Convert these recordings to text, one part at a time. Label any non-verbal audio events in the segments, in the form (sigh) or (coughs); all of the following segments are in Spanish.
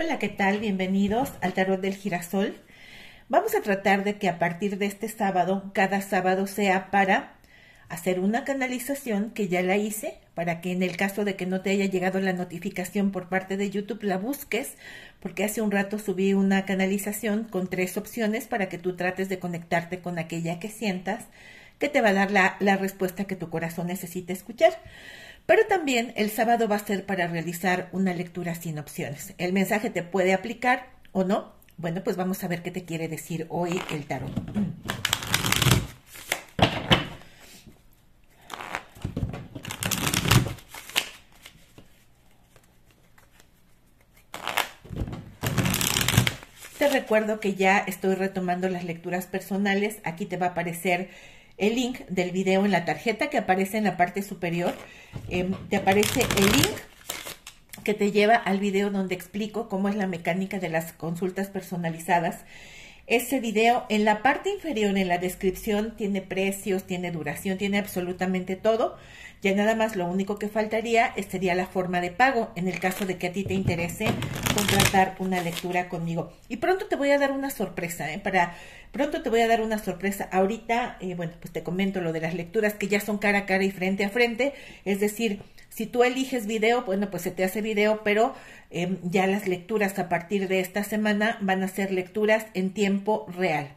Hola, ¿qué tal? Bienvenidos al Tarot del Girasol. Vamos a tratar de que a partir de este sábado, cada sábado sea para hacer una canalización que ya la hice, para que en el caso de que no te haya llegado la notificación por parte de YouTube la busques, porque hace un rato subí una canalización con tres opciones para que tú trates de conectarte con aquella que sientas, que te va a dar la, respuesta que tu corazón necesita escuchar. Pero también el sábado va a ser para realizar una lectura sin opciones. El mensaje te puede aplicar o no. Bueno, pues vamos a ver qué te quiere decir hoy el tarot. Te recuerdo que ya estoy retomando las lecturas personales. Aquí te va a aparecer el link del video en la tarjeta que aparece en la parte superior. Em, te aparece el link que te lleva al video donde explico cómo es la mecánica de las consultas personalizadas. Ese video en la parte inferior, en la descripción, tiene precios, tiene duración, tiene absolutamente todo. Ya nada más lo único que faltaría eh, sería la forma de pago. En el caso de que a ti te interese contratar una lectura conmigo. Y pronto te voy a dar una sorpresa, ¿eh? Para, pronto te voy a dar una sorpresa. Ahorita, eh, bueno, pues te comento lo de las lecturas que ya son cara a cara y frente a frente. Es decir, si tú eliges video, bueno, pues se te hace video, pero em, ya las lecturas a partir de esta semana van a ser lecturas en tiempo real.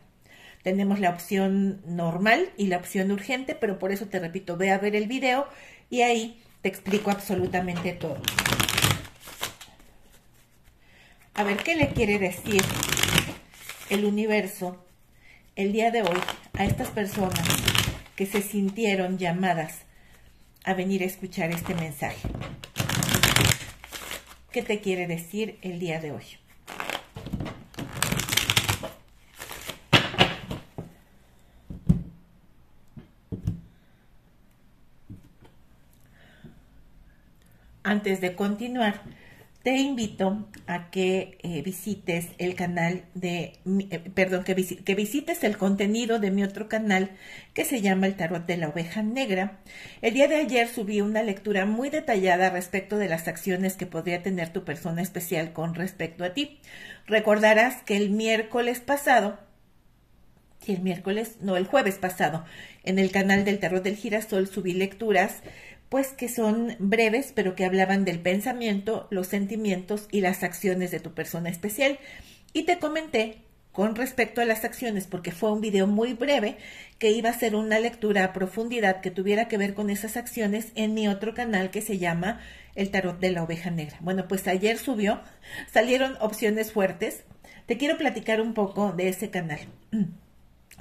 Tenemos la opción normal y la opción urgente, pero por eso te repito, ve a ver el video y ahí te explico absolutamente todo. A ver qué le quiere decir el universo el día de hoy a estas personas que se sintieron llamadas a venir a escuchar este mensaje. ¿Qué te quiere decir el día de hoy? Antes de continuar, te invito a que eh, visites el canal de, eh, perdón, que, que, visites el contenido de mi otro canal que se llama El Tarot de la Oveja Negra. El día de ayer subí una lectura muy detallada respecto de las acciones que podría tener tu persona especial con respecto a ti. Recordarás que el miércoles pasado, y el miércoles, no, el jueves pasado, en el canal del Tarot del Girasol subí lecturas pues que son breves, pero que hablaban del pensamiento, los sentimientos y las acciones de tu persona especial. Y te comenté con respecto a las acciones, porque fue un video muy breve que iba a ser una lectura a profundidad que tuviera que ver con esas acciones en mi otro canal que se llama El Tarot de la Oveja Negra. Bueno, pues ayer subió, salieron opciones fuertes. Te quiero platicar un poco de ese canal.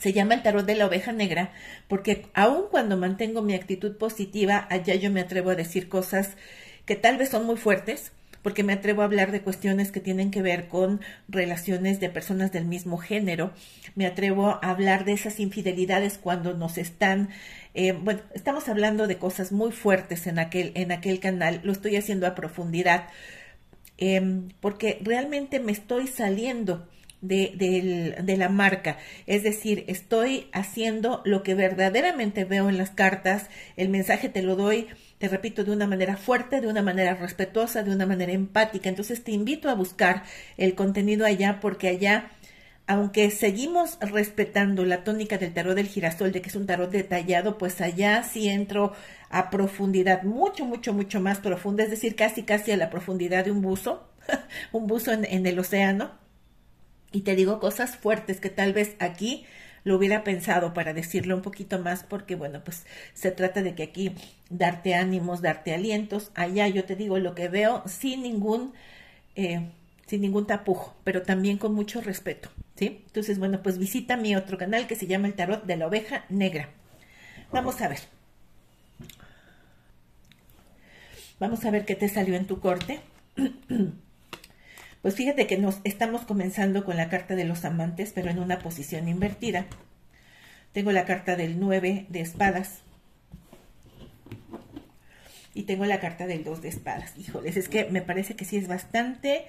Se llama el tarot de la oveja negra porque aun cuando mantengo mi actitud positiva, allá yo me atrevo a decir cosas que tal vez son muy fuertes, porque me atrevo a hablar de cuestiones que tienen que ver con relaciones de personas del mismo género, me atrevo a hablar de esas infidelidades cuando nos están, eh, bueno, estamos hablando de cosas muy fuertes en aquel, en aquel canal, lo estoy haciendo a profundidad, em, porque realmente me estoy saliendo de, la marca. Es decir, estoy haciendo lo que verdaderamente veo en las cartas, el mensaje te lo doy. Te repito, de una manera fuerte, de una manera respetuosa, de una manera empática. Entonces te invito a buscar el contenido allá porque allá aunque seguimos respetando la tónica del tarot del girasol, de que es un tarot detallado, pues allá sí entro a profundidad mucho, mucho, mucho más profunda, es decir, casi, casi a la profundidad de un buzo, (laughs) un buzo en el océano y te digo cosas fuertes que tal vez aquí lo hubiera pensado para decirlo un poquito más porque bueno pues se trata de que aquí darte ánimos darte alientos allá yo te digo lo que veo sin ningún eh, sin ningún tapujo pero también con mucho respeto sí entonces bueno pues visita mi otro canal que se llama el tarot de la oveja negra vamos a ver vamos a ver qué te salió en tu corte (clears throat) Pues fíjate que nos estamos comenzando con la carta de los amantes, pero en una posición invertida. Tengo la carta del 9 de espadas. Y tengo la carta del 2 de espadas. Híjoles, es que me parece que sí es bastante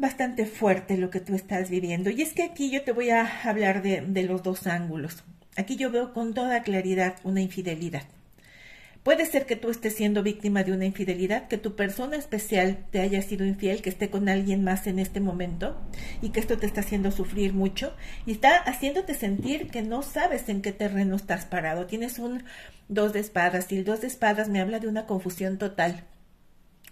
bastante fuerte lo que tú estás viviendo. Y es que aquí yo te voy a hablar de, los dos ángulos. Aquí yo veo con toda claridad una infidelidad. Puede ser que tú estés siendo víctima de una infidelidad, que tu persona especial te haya sido infiel, que esté con alguien más en este momento y que esto te está haciendo sufrir mucho y está haciéndote sentir que no sabes en qué terreno estás parado. Tienes un dos de espadas y el dos de espadas me habla de una confusión total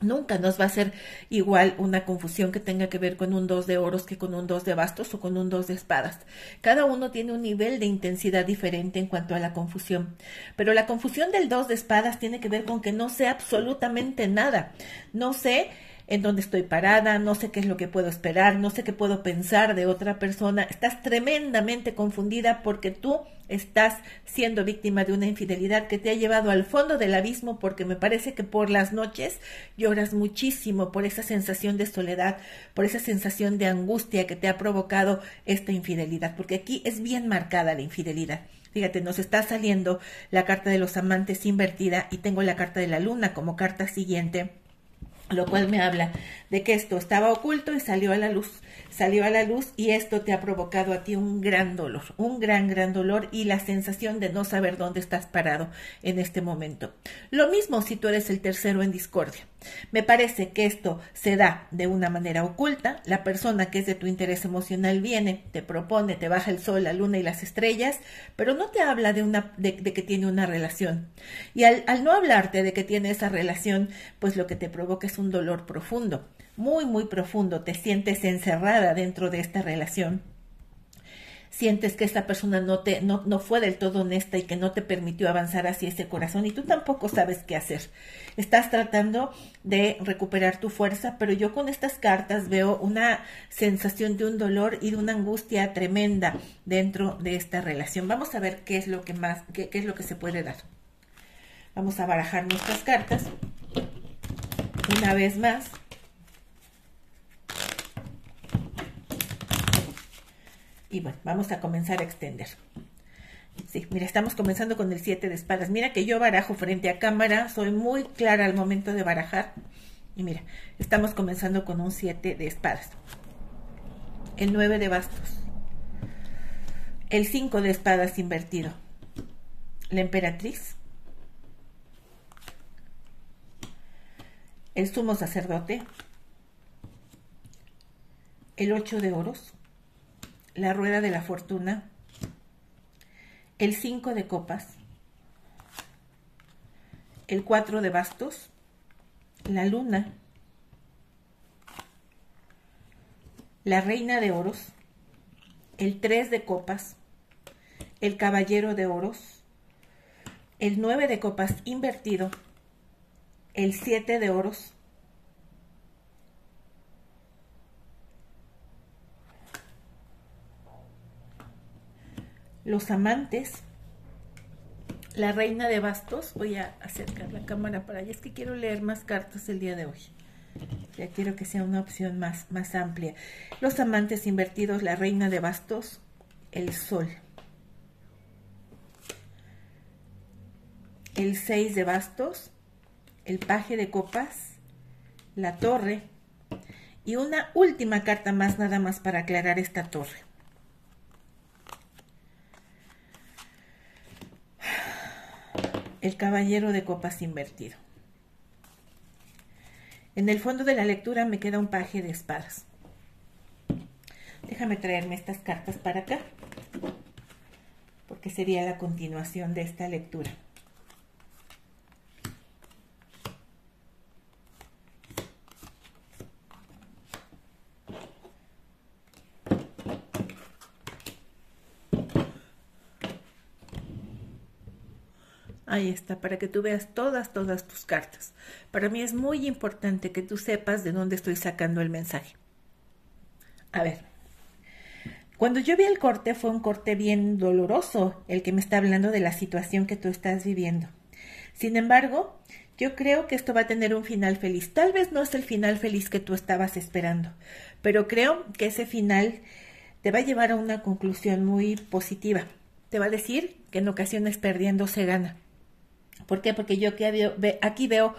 Nunca nos va a ser igual una confusión que tenga que ver con un dos de oros que con un dos de bastos o con un dos de espadas. Cada uno tiene un nivel de intensidad diferente en cuanto a la confusión. Pero la confusión del dos de espadas tiene que ver con que no sé absolutamente nada. No sé en dónde estoy parada, no sé qué es lo que puedo esperar, no sé qué puedo pensar de otra persona. Estás tremendamente confundida porque tú estás siendo víctima de una infidelidad que te ha llevado al fondo del abismo porque me parece que por las noches lloras muchísimo por esa sensación de soledad, por esa sensación de angustia que te ha provocado esta infidelidad, porque aquí es bien marcada la infidelidad. Fíjate, nos está saliendo la carta de los amantes invertida y tengo la carta de la luna como carta siguiente lo cual me habla de que esto estaba oculto y salió a la luz, salió a la luz y esto te ha provocado a ti un gran dolor, un gran, gran dolor y la sensación de no saber dónde estás parado en este momento. Lo mismo si tú eres el tercero en discordia. Me parece que esto se da de una manera oculta. La persona que es de tu interés emocional viene, te propone, te baja el sol, la luna y las estrellas, pero no te habla de, una, de, que tiene una relación. Y al, al no hablarte de que tiene esa relación, pues lo que te provoca es un dolor profundo, muy, muy profundo. Te sientes encerrada dentro de esta relación sientes que esta persona no, te, no, no fue del todo honesta y que no te permitió avanzar hacia ese corazón y tú tampoco sabes qué hacer. Estás tratando de recuperar tu fuerza, pero yo con estas cartas veo una sensación de un dolor y de una angustia tremenda dentro de esta relación. Vamos a ver qué es lo que más, qué, qué es lo que se puede dar. Vamos a barajar nuestras cartas. Una vez más, Y bueno, vamos a comenzar a extender. Sí, mira, estamos comenzando con el 7 de espadas. Mira que yo barajo frente a cámara, soy muy clara al momento de barajar. Y mira, estamos comenzando con un 7 de espadas. El 9 de bastos. El 5 de espadas invertido. La emperatriz. El sumo sacerdote. El 8 de oros. La Rueda de la Fortuna, el 5 de Copas, el 4 de Bastos, la Luna, la Reina de Oros, el 3 de Copas, el Caballero de Oros, el 9 de Copas invertido, el 7 de Oros, los amantes, la reina de bastos. Voy a acercar la cámara para allá. Es que quiero leer más cartas el día de hoy. Ya quiero que sea una opción más, más amplia. Los amantes invertidos, la reina de bastos, el sol. El seis de bastos, el paje de copas, la torre. Y una última carta más, nada más para aclarar esta torre. caballero de copas invertido. En el fondo de la lectura me queda un paje de espadas. Déjame traerme estas cartas para acá, porque sería la continuación de esta lectura. Ahí está, para que tú veas todas, todas tus cartas. Para mí es muy importante que tú sepas de dónde estoy sacando el mensaje. A ver, cuando yo vi el corte fue un corte bien doloroso, el que me está hablando de la situación que tú estás viviendo. Sin embargo, yo creo que esto va a tener un final feliz. Tal vez no es el final feliz que tú estabas esperando, pero creo que ese final te va a llevar a una conclusión muy positiva. Te va a decir que en ocasiones perdiendo se gana. ¿Por qué? Porque yo aquí veo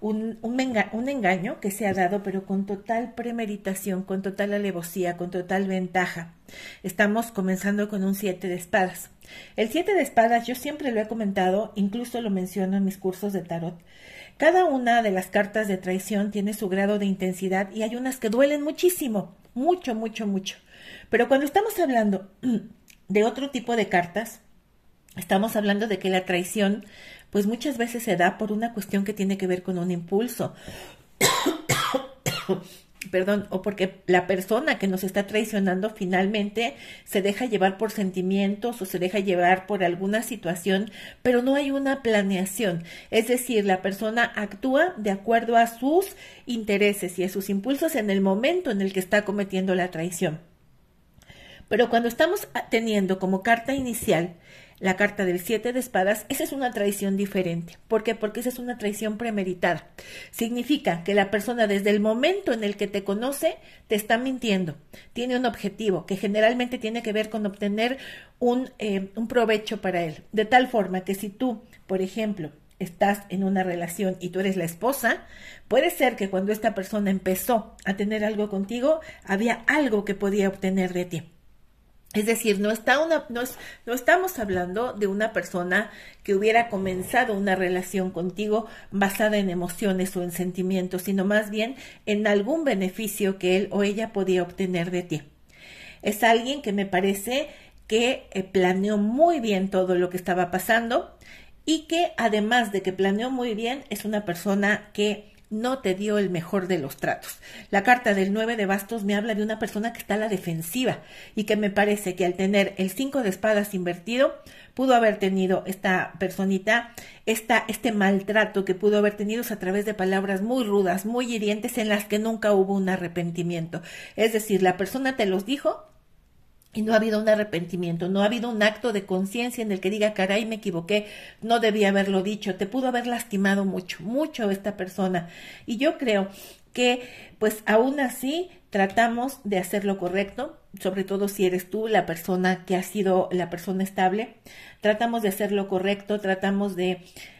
un, un, engaño que se ha dado, pero con total premeditación, con total alevosía, con total ventaja. Estamos comenzando con un siete de espadas. El siete de espadas yo siempre lo he comentado, incluso lo menciono en mis cursos de tarot. Cada una de las cartas de traición tiene su grado de intensidad y hay unas que duelen muchísimo, mucho, mucho, mucho. Pero cuando estamos hablando (clears throat) de otro tipo de cartas, Estamos hablando de que la traición, pues muchas veces se da por una cuestión que tiene que ver con un impulso. (coughs) perdón, o porque la persona que nos está traicionando finalmente se deja llevar por sentimientos o se deja llevar por alguna situación, pero no hay una planeación. Es decir, la persona actúa de acuerdo a sus intereses y a sus impulsos en el momento en el que está cometiendo la traición. Pero cuando estamos teniendo como carta inicial la carta del siete de espadas, esa es una traición diferente. ¿Por qué? Porque esa es una traición premeditada. Significa que la persona desde el momento en el que te conoce te está mintiendo. Tiene un objetivo que generalmente tiene que ver con obtener un, eh, un provecho para él. De tal forma que si tú, por ejemplo, estás en una relación y tú eres la esposa, puede ser que cuando esta persona empezó a tener algo contigo, había algo que podía obtener de ti. Es decir, no, está una, no, estamos hablando de una persona que hubiera comenzado una relación contigo basada en emociones o en sentimientos, sino más bien en algún beneficio que él o ella podía obtener de ti. Es alguien que me parece que eh, planeó muy bien todo lo que estaba pasando y que además de que planeó muy bien, es una persona que no te dio el mejor de los tratos. La carta del 9 de bastos me habla de una persona que está a la defensiva y que me parece que al tener el 5 de espadas invertido, pudo haber tenido esta personita, esta, este maltrato que pudo haber tenido a través de palabras muy rudas, muy hirientes, en las que nunca hubo un arrepentimiento. Es decir, la persona te los dijo y no ha habido un arrepentimiento, no ha habido un acto de conciencia en el que diga, caray, me equivoqué, no debía haberlo dicho, te pudo haber lastimado mucho, mucho esta persona. Y yo creo que, pues aún así, tratamos de hacer lo correcto, sobre todo si eres tú la persona que ha sido la persona estable, tratamos de hacer lo correcto, tratamos de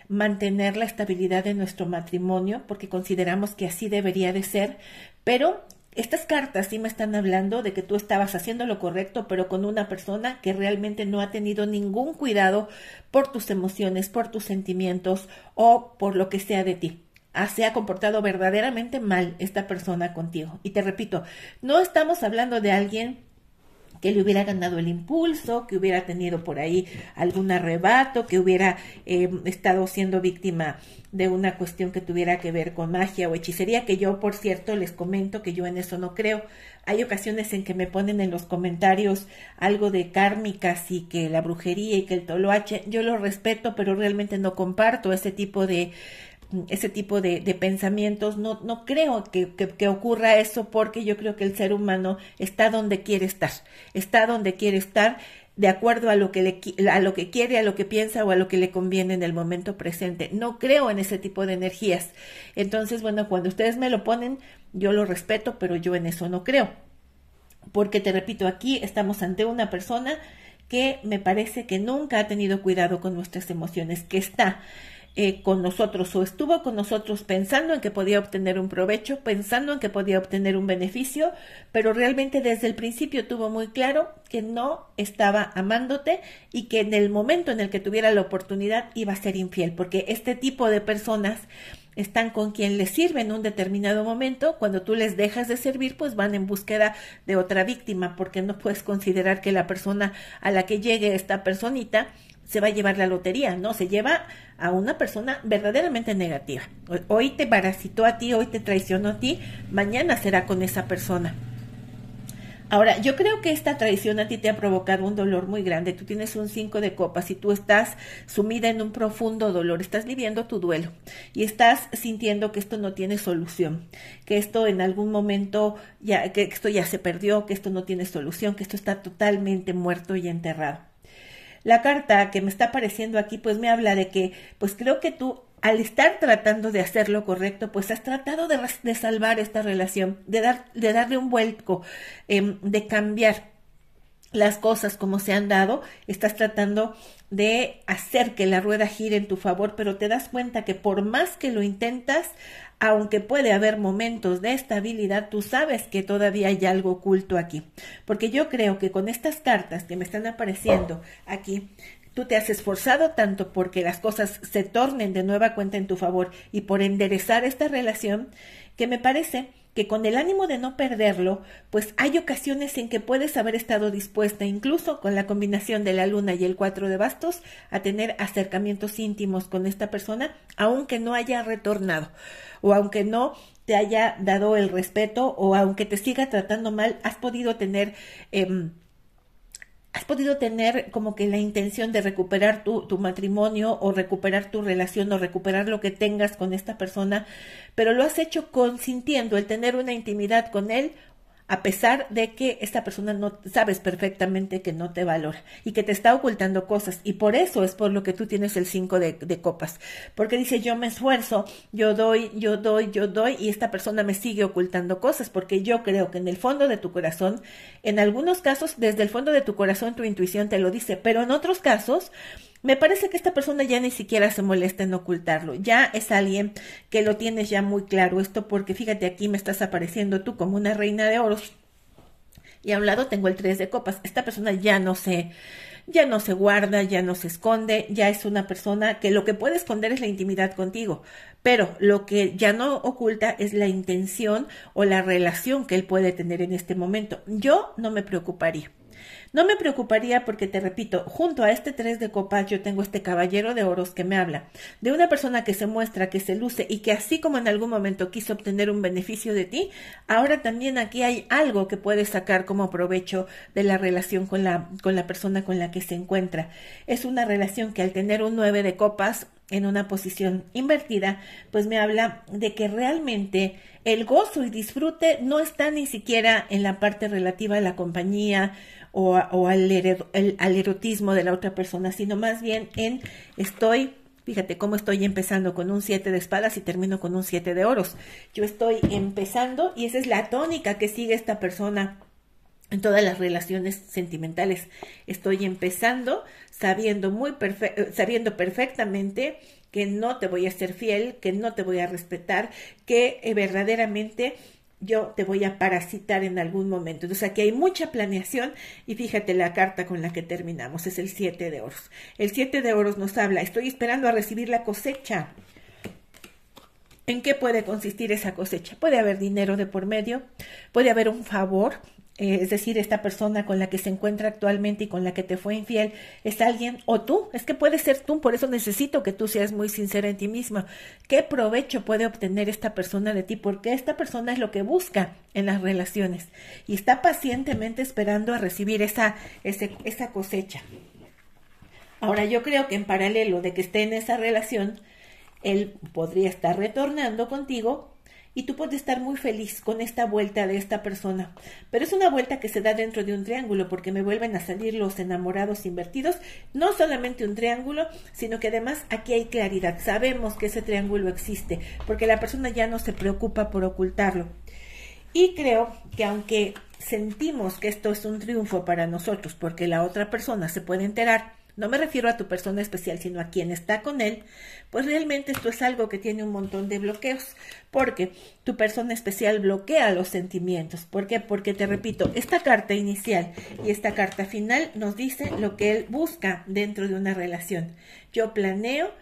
mantener la estabilidad de nuestro matrimonio, porque consideramos que así debería de ser, pero estas cartas sí me están hablando de que tú estabas haciendo lo correcto, pero con una persona que realmente no ha tenido ningún cuidado por tus emociones, por tus sentimientos o por lo que sea de ti. Ah, se ha comportado verdaderamente mal esta persona contigo. Y te repito, no estamos hablando de alguien que le hubiera ganado el impulso, que hubiera tenido por ahí algún arrebato, que hubiera eh, estado siendo víctima de una cuestión que tuviera que ver con magia o hechicería, que yo, por cierto, les comento que yo en eso no creo. Hay ocasiones en que me ponen en los comentarios algo de kármicas y que la brujería y que el toloache, yo lo respeto, pero realmente no comparto ese tipo de ese tipo de, pensamientos. No, no creo que, ocurra eso porque yo creo que el ser humano está donde quiere estar, está donde quiere estar de acuerdo a lo que le, a lo que quiere, a lo que piensa o a lo que le conviene en el momento presente. No creo en ese tipo de energías. Entonces, bueno, cuando ustedes me lo ponen, yo lo respeto, pero yo en eso no creo. Porque te repito, aquí estamos ante una persona que me parece que nunca ha tenido cuidado con nuestras emociones, que está eh, con nosotros o estuvo con nosotros pensando en que podía obtener un provecho, pensando en que podía obtener un beneficio, pero realmente desde el principio tuvo muy claro que no estaba amándote y que en el momento en el que tuviera la oportunidad iba a ser infiel, porque este tipo de personas están con quien les sirve en un determinado momento, cuando tú les dejas de servir, pues van en búsqueda de otra víctima, porque no puedes considerar que la persona a la que llegue esta personita se va a llevar la lotería, no, se lleva a una persona verdaderamente negativa. Hoy te parasitó a ti, hoy te traicionó a ti, mañana será con esa persona. Ahora, yo creo que esta traición a ti te ha provocado un dolor muy grande. Tú tienes un 5 de copas y tú estás sumida en un profundo dolor, estás viviendo tu duelo y estás sintiendo que esto no tiene solución, que esto en algún momento ya que esto ya se perdió, que esto no tiene solución, que esto está totalmente muerto y enterrado la carta que me está apareciendo aquí, pues me habla de que, pues creo que tú al estar tratando de hacer lo correcto, pues has tratado de, salvar esta relación, de, dar, de darle un vuelco, em, de cambiar las cosas como se han dado, estás tratando de hacer que la rueda gire en tu favor, pero te das cuenta que por más que lo intentas, aunque puede haber momentos de estabilidad, tú sabes que todavía hay algo oculto aquí. Porque yo creo que con estas cartas que me están apareciendo ah. aquí, Tú te has esforzado tanto porque las cosas se tornen de nueva cuenta en tu favor y por enderezar esta relación, que me parece que con el ánimo de no perderlo, pues hay ocasiones en que puedes haber estado dispuesta, incluso con la combinación de la luna y el cuatro de bastos, a tener acercamientos íntimos con esta persona, aunque no haya retornado, o aunque no te haya dado el respeto, o aunque te siga tratando mal, has podido tener em, has podido tener como que la intención de recuperar tu, tu, matrimonio o recuperar tu relación o recuperar lo que tengas con esta persona, pero lo has hecho consintiendo el tener una intimidad con él a pesar de que esta persona no sabes perfectamente que no te valora y que te está ocultando cosas. Y por eso es por lo que tú tienes el 5 de, de, copas. Porque dice, yo me esfuerzo, yo doy, yo doy, yo doy, y esta persona me sigue ocultando cosas. Porque yo creo que en el fondo de tu corazón, en algunos casos, desde el fondo de tu corazón, tu intuición te lo dice, pero en otros casos, me parece que esta persona ya ni siquiera se molesta en ocultarlo. Ya es alguien que lo tienes ya muy claro esto porque fíjate aquí me estás apareciendo tú como una reina de oros y a un lado tengo el tres de copas. Esta persona ya no se ya no se guarda, ya no se esconde, ya es una persona que lo que puede esconder es la intimidad contigo, pero lo que ya no oculta es la intención o la relación que él puede tener en este momento. Yo no me preocuparía. No me preocuparía porque, te repito, junto a este tres de copas yo tengo este caballero de oros que me habla, de una persona que se muestra, que se luce y que así como en algún momento quiso obtener un beneficio de ti, ahora también aquí hay algo que puedes sacar como provecho de la relación con la, con la persona con la que se encuentra. Es una relación que al tener un nueve de copas en una posición invertida, pues me habla de que realmente el gozo y disfrute no está ni siquiera en la parte relativa a la compañía o, al, erotismo de la otra persona, sino más bien en estoy Fíjate cómo estoy empezando con un siete de espadas y termino con un siete de oros. Yo estoy empezando y esa es la tónica que sigue esta persona en todas las relaciones sentimentales. Estoy empezando sabiendo, muy eh, sabiendo perfectamente que no te voy a ser fiel, que no te voy a respetar, que eh, verdaderamente yo te voy a parasitar en algún momento. Entonces aquí hay mucha planeación y fíjate la carta con la que terminamos, es el 7 de oros. El 7 de oros nos habla, estoy esperando a recibir la cosecha. ¿En qué puede consistir esa cosecha? Puede haber dinero de por medio, puede haber un favor, eh, es decir, esta persona con la que se encuentra actualmente y con la que te fue infiel, es alguien, o tú, es que puede ser tú, por eso necesito que tú seas muy sincera en ti misma. ¿Qué provecho puede obtener esta persona de ti? Porque esta persona es lo que busca en las relaciones y está pacientemente esperando a recibir esa, esa cosecha. Ahora, yo creo que en paralelo de que esté en esa relación, él podría estar retornando contigo y tú puedes estar muy feliz con esta vuelta de esta persona. Pero es una vuelta que se da dentro de un triángulo porque me vuelven a salir los enamorados invertidos. No solamente un triángulo, sino que además aquí hay claridad. Sabemos que ese triángulo existe porque la persona ya no se preocupa por ocultarlo. Y creo que aunque sentimos que esto es un triunfo para nosotros porque la otra persona se puede enterar, no me refiero a tu persona especial, sino a quien está con él. Pues realmente esto es algo que tiene un montón de bloqueos, porque tu persona especial bloquea los sentimientos. ¿Por qué? Porque te repito, esta carta inicial y esta carta final nos dice lo que él busca dentro de una relación. Yo planeo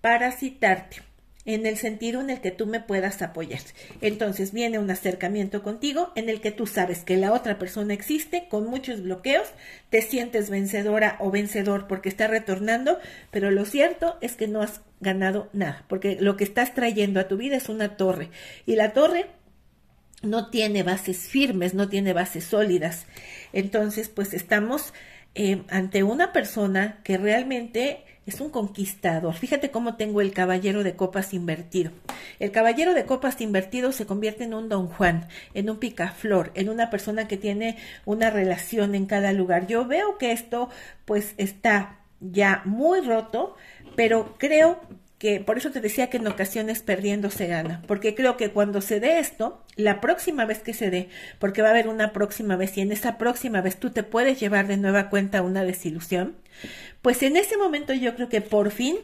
parasitarte en el sentido en el que tú me puedas apoyar. Entonces viene un acercamiento contigo en el que tú sabes que la otra persona existe con muchos bloqueos, te sientes vencedora o vencedor porque está retornando, pero lo cierto es que no has ganado nada, porque lo que estás trayendo a tu vida es una torre y la torre no tiene bases firmes, no tiene bases sólidas. Entonces, pues estamos eh, ante una persona que realmente es un conquistador. Fíjate cómo tengo el caballero de copas invertido. El caballero de copas invertido se convierte en un don Juan, en un picaflor, en una persona que tiene una relación en cada lugar. Yo veo que esto pues está ya muy roto, pero creo que por eso te decía que en ocasiones perdiendo se gana, porque creo que cuando se dé esto, la próxima vez que se dé, porque va a haber una próxima vez y en esa próxima vez tú te puedes llevar de nueva cuenta una desilusión, pues en ese momento yo creo que por fin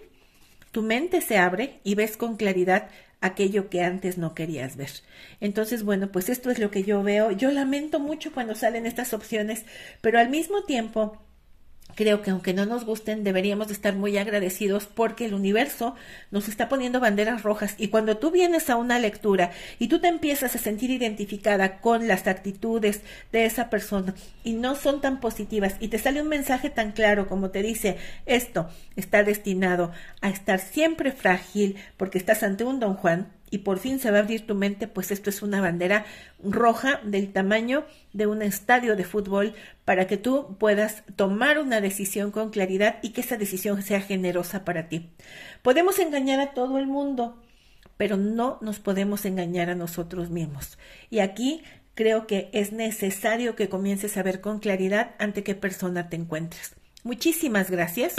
tu mente se abre y ves con claridad aquello que antes no querías ver. Entonces, bueno, pues esto es lo que yo veo. Yo lamento mucho cuando salen estas opciones, pero al mismo tiempo creo que aunque no nos gusten, deberíamos estar muy agradecidos porque el universo nos está poniendo banderas rojas y cuando tú vienes a una lectura y tú te empiezas a sentir identificada con las actitudes de esa persona y no son tan positivas y te sale un mensaje tan claro como te dice, esto está destinado a estar siempre frágil porque estás ante un don Juan, y por fin se va a abrir tu mente, pues esto es una bandera roja del tamaño de un estadio de fútbol para que tú puedas tomar una decisión con claridad y que esa decisión sea generosa para ti. Podemos engañar a todo el mundo, pero no nos podemos engañar a nosotros mismos. Y aquí creo que es necesario que comiences a ver con claridad ante qué persona te encuentres. Muchísimas gracias.